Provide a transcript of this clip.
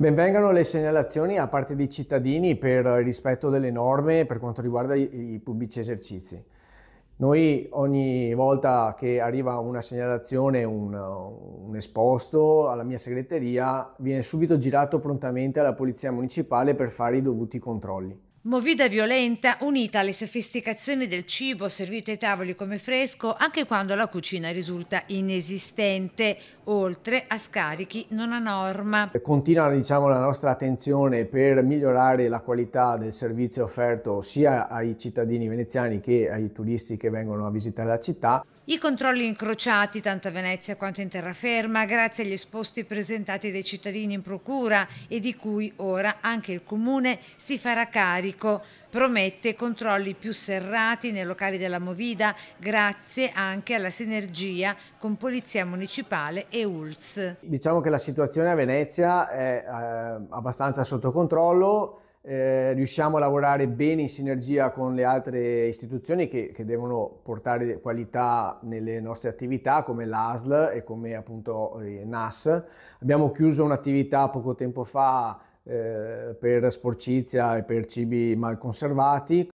Benvengano le segnalazioni a parte dei cittadini per il rispetto delle norme per quanto riguarda i, pubblici esercizi. Noi ogni volta che arriva una segnalazione, un, un, esposto alla mia segreteria, viene subito girato prontamente alla Polizia Municipale per fare i dovuti controlli. Movida violenta unita alle sofisticazioni del cibo servito ai tavoli come fresco anche quando la cucina risulta inesistente, oltre a scarichi non a norma. Continua diciamo, la nostra attenzione per migliorare la qualità del servizio offerto sia ai cittadini veneziani che ai turisti che vengono a visitare la città. I controlli incrociati tanto a Venezia quanto in terraferma grazie agli esposti presentati dai cittadini in procura e di cui ora anche il comune si farà carico pubblico promette controlli più serrati nei locali della Movida grazie anche alla sinergia con Polizia Municipale e ULS. Diciamo che la situazione a Venezia è eh, abbastanza sotto controllo, eh, riusciamo a lavorare bene in sinergia con le altre istituzioni che, che devono portare qualità nelle nostre attività come l'ASL e come appunto eh, NAS. Abbiamo chiuso un'attività poco tempo fa eh, per sporcizia e per cibi mal conservati